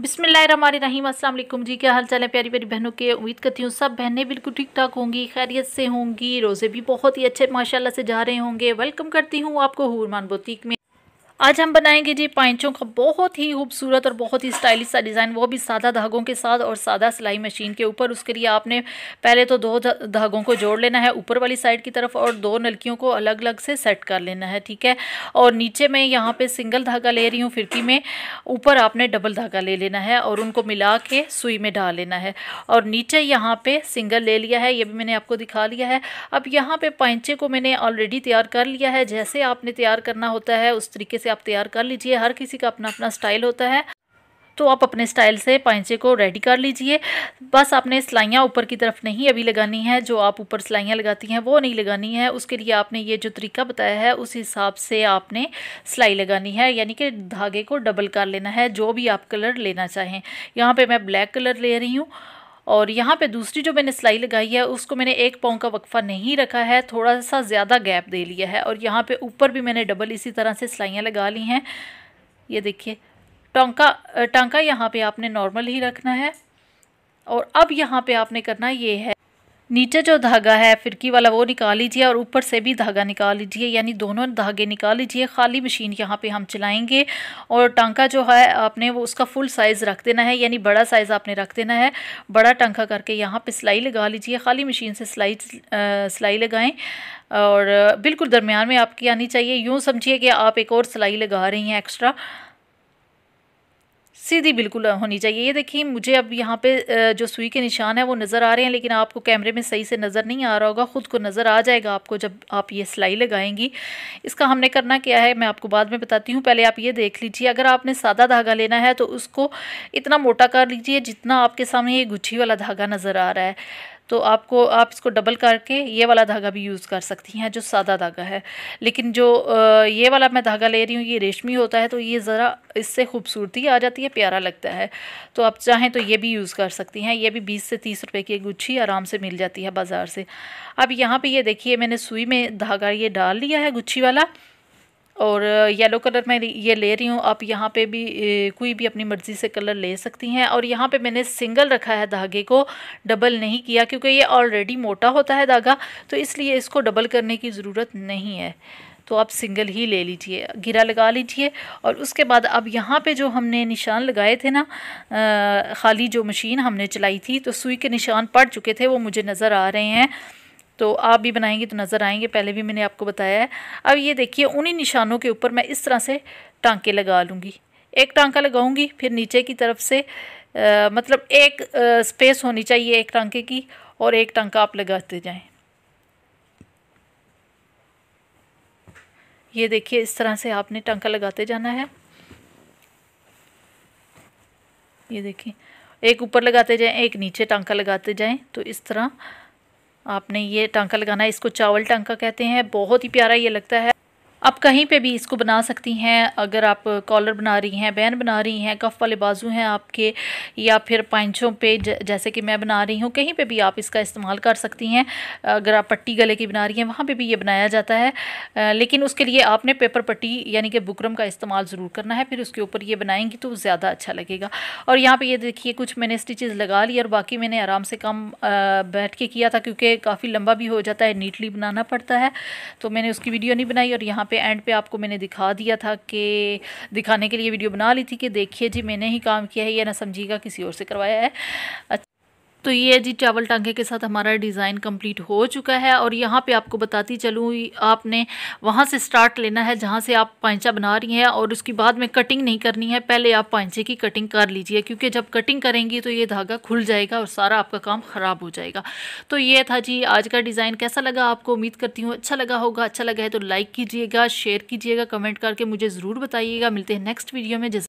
रही अल्लाम जी क्या हाल चाल है प्यारी प्यारी बहनों के उम्मीद करती हूँ सब बहनें बिल्कुल ठीक ठाक होंगी खैरियत से होंगी रोज़े भी बहुत ही अच्छे माशाल्लाह से जा रहे होंगे वेलकम करती हूँ आपको हुरमान बुटीक में आज हम बनाएंगे जी पैंचों का बहुत ही खूबसूरत और बहुत ही स्टाइलिश सा डिज़ाइन वो भी सादा धागों के साथ और सादा सिलाई मशीन के ऊपर उसके लिए आपने पहले तो दो धागों को जोड़ लेना है ऊपर वाली साइड की तरफ और दो नलकियों को अलग अलग से सेट कर लेना है ठीक है और नीचे मैं यहाँ पर सिंगल धागा ले रही हूँ फिरकी में ऊपर आपने डबल धागा ले लेना है और उनको मिला के सुई में डाल लेना है और नीचे यहाँ पर सिंगल ले लिया है ये भी मैंने आपको दिखा लिया है अब यहाँ पर पैंचे को मैंने ऑलरेडी तैयार कर लिया है जैसे आपने तैयार करना होता है उस तरीके से आप तैयार कर लीजिए हर किसी का अपना अपना स्टाइल होता है तो आप अपने स्टाइल से पैंचे को रेडी कर लीजिए बस आपने सिलाइयाँ ऊपर की तरफ नहीं अभी लगानी है जो आप ऊपर सिलाइयाँ लगाती हैं वो नहीं लगानी है उसके लिए आपने ये जो तरीका बताया है उस हिसाब से आपने सिलाई लगानी है यानी कि धागे को डबल कर लेना है जो भी आप कलर लेना चाहें यहाँ पर मैं ब्लैक कलर ले रही हूँ और यहाँ पे दूसरी जो मैंने सिलाई लगाई है उसको मैंने एक पाँव का वक्फ़ा नहीं रखा है थोड़ा सा ज़्यादा गैप दे लिया है और यहाँ पे ऊपर भी मैंने डबल इसी तरह से सिलाइयाँ लगा ली हैं ये देखिए टांका टांका यहाँ पे आपने नॉर्मल ही रखना है और अब यहाँ पे आपने करना ये है नीचे जो धागा है फिरकी वाला वो निकाल लीजिए और ऊपर से भी धागा निकाल लीजिए यानी दोनों धागे निकाल लीजिए खाली मशीन यहाँ पे हम चलाएंगे और टांका जो है आपने वो उसका फुल साइज़ रख देना है यानी बड़ा साइज़ आपने रख देना है बड़ा टांका करके यहाँ पे सिलाई लगा लीजिए खाली मशीन से सिलाई सिलाई लगाएँ और बिल्कुल दरमियान में आपकी आनी चाहिए यूँ समझिए कि आप एक और सिलाई लगा रही हैं एक्स्ट्रा सीधी बिल्कुल होनी चाहिए ये देखिए मुझे अब यहाँ पे जो सुई के निशान है वो नज़र आ रहे हैं लेकिन आपको कैमरे में सही से नज़र नहीं आ रहा होगा ख़ुद को नज़र आ जाएगा आपको जब आप ये सिलाई लगाएंगी इसका हमने करना क्या है मैं आपको बाद में बताती हूँ पहले आप ये देख लीजिए अगर आपने सादा धागा लेना है तो उसको इतना मोटा कर लीजिए जितना आपके सामने ये गुच्छी वाला धागा नज़र आ रहा है तो आपको आप इसको डबल करके ये वाला धागा भी यूज़ कर सकती हैं जो सादा धागा है लेकिन जो ये वाला मैं धागा ले रही हूँ ये रेशमी होता है तो ये ज़रा इससे खूबसूरती आ जाती है प्यारा लगता है तो आप चाहें तो ये भी यूज़ कर सकती हैं ये भी बीस से तीस रुपये की गुच्छी आराम से मिल जाती है बाज़ार से अब यहाँ पर ये देखिए मैंने सुई में धागा ये डाल लिया है गुच्छी वाला और येलो कलर मैं ये ले रही हूँ आप यहाँ पे भी कोई भी अपनी मर्ज़ी से कलर ले सकती हैं और यहाँ पे मैंने सिंगल रखा है धागे को डबल नहीं किया क्योंकि ये ऑलरेडी मोटा होता है धागा तो इसलिए इसको डबल करने की ज़रूरत नहीं है तो आप सिंगल ही ले लीजिए गिरा लगा लीजिए और उसके बाद अब यहाँ पे जो हमने निशान लगाए थे ना आ, खाली जो मशीन हमने चलाई थी तो सुई के निशान पड़ चुके थे वो मुझे नज़र आ रहे हैं तो आप भी बनाएंगे तो नज़र आएंगे पहले भी मैंने आपको बताया है अब ये देखिए उन्हीं निशानों के ऊपर मैं इस तरह से टांके लगा लूँगी एक टांका लगाऊंगी फिर नीचे की तरफ से आ, मतलब एक आ, स्पेस होनी चाहिए एक टांके की और एक टांका आप लगाते जाएं ये देखिए इस तरह से आपने टांका लगाते जाना है ये देखिए एक ऊपर लगाते जाएं एक नीचे टांका लगाते जाएं तो इस तरह आपने ये टांका लगाना है इसको चावल टांका कहते हैं बहुत ही प्यारा ये लगता है आप कहीं पे भी इसको बना सकती हैं अगर आप कॉलर बना रही हैं बैन बना रही हैं कफ वाले बाजू हैं आपके या फिर पैंचों पे जैसे कि मैं बना रही हूँ कहीं पे भी आप इसका इस्तेमाल कर सकती हैं अगर आप पट्टी गले की बना रही हैं वहाँ पे भी ये बनाया जाता है लेकिन उसके लिए आपने पेपर पट्टी यानी कि बुकरम का इस्तेमाल ज़रूर करना है फिर उसके ऊपर ये बनाएंगी तो ज़्यादा अच्छा लगेगा और यहाँ पर ये देखिए कुछ मैंने स्टिचेज़ लगा ली और बाकी मैंने आराम से कम बैठ के किया था क्योंकि काफ़ी लंबा भी हो जाता है नीटली बनाना पड़ता है तो मैंने उसकी वीडियो नहीं बनाई और यहाँ पे एंड पे आपको मैंने दिखा दिया था कि दिखाने के लिए वीडियो बना ली थी कि देखिए जी मैंने ही काम किया है या ना समझिएगा किसी और से करवाया है अच्छा तो ये है जी चावल टांगे के साथ हमारा डिज़ाइन कंप्लीट हो चुका है और यहाँ पे आपको बताती चलूँ आपने वहाँ से स्टार्ट लेना है जहाँ से आप पैंचा बना रही हैं और उसके बाद में कटिंग नहीं करनी है पहले आप पैंचे की कटिंग कर लीजिए क्योंकि जब कटिंग करेंगी तो ये धागा खुल जाएगा और सारा आपका काम ख़राब हो जाएगा तो ये था जी आज का डिज़ाइन कैसा लगा आपको उम्मीद करती हूँ अच्छा लगा होगा अच्छा लगा है तो लाइक कीजिएगा शेयर कीजिएगा कमेंट करके मुझे ज़रूर बताइएगा मिलते हैं नेक्स्ट वीडियो में